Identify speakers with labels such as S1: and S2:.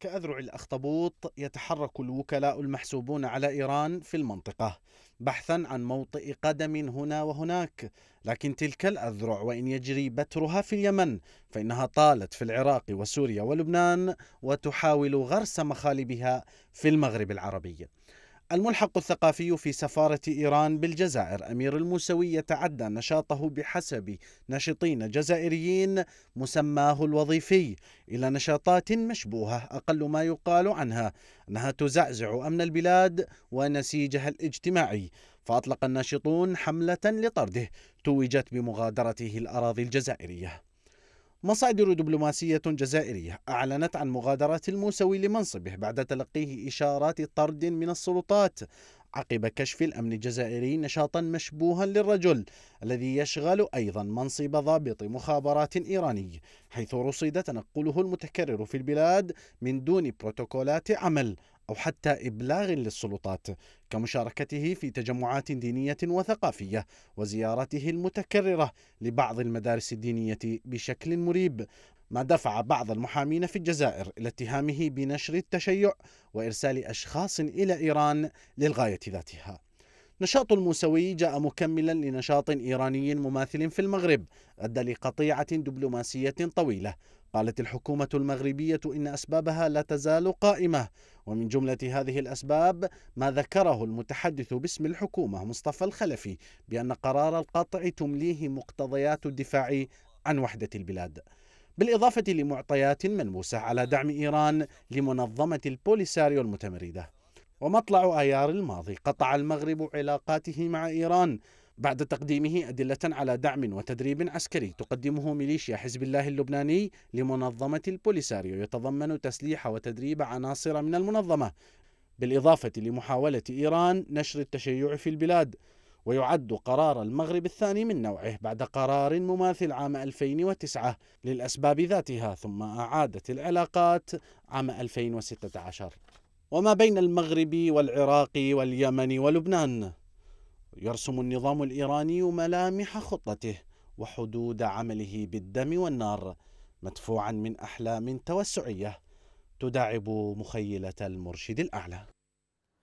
S1: كأذرع الأخطبوط يتحرك الوكلاء المحسوبون على إيران في المنطقة بحثا عن موطئ قدم هنا وهناك لكن تلك الأذرع وإن يجري بترها في اليمن فإنها طالت في العراق وسوريا ولبنان وتحاول غرس مخالبها في المغرب العربي الملحق الثقافي في سفارة إيران بالجزائر أمير الموسوي يتعدى نشاطه بحسب ناشطين جزائريين مسماه الوظيفي إلى نشاطات مشبوهة أقل ما يقال عنها أنها تزعزع أمن البلاد ونسيجها الاجتماعي فأطلق الناشطون حملة لطرده توجت بمغادرته الأراضي الجزائرية مصادر دبلوماسية جزائرية أعلنت عن مغادرة الموسوي لمنصبه بعد تلقيه إشارات طرد من السلطات عقب كشف الأمن الجزائري نشاطا مشبوها للرجل الذي يشغل أيضا منصب ضابط مخابرات إيراني حيث رصد تنقله المتكرر في البلاد من دون بروتوكولات عمل أو حتى إبلاغ للسلطات كمشاركته في تجمعات دينية وثقافية وزيارته المتكررة لبعض المدارس الدينية بشكل مريب ما دفع بعض المحامين في الجزائر إلى اتهامه بنشر التشيع وإرسال أشخاص إلى إيران للغاية ذاتها نشاط الموسوي جاء مكملا لنشاط إيراني مماثل في المغرب أدى لقطيعة دبلوماسية طويلة قالت الحكومة المغربية إن أسبابها لا تزال قائمة ومن جملة هذه الأسباب ما ذكره المتحدث باسم الحكومة مصطفى الخلفي بأن قرار القطع تمليه مقتضيات الدفاع عن وحدة البلاد بالإضافة لمعطيات ملموسة على دعم إيران لمنظمة البوليساريو المتمردة ومطلع أيار الماضي قطع المغرب علاقاته مع إيران بعد تقديمه أدلة على دعم وتدريب عسكري تقدمه ميليشيا حزب الله اللبناني لمنظمة البوليساريو يتضمن تسليح وتدريب عناصر من المنظمة بالإضافة لمحاولة إيران نشر التشيع في البلاد ويعد قرار المغرب الثاني من نوعه بعد قرار مماثل عام 2009 للأسباب ذاتها ثم أعادت العلاقات عام 2016 وما بين المغرب والعراق واليمن ولبنان يرسم النظام الإيراني ملامح خطته وحدود عمله بالدم والنار مدفوعا من أحلام توسعية تداعب مخيلة المرشد الأعلى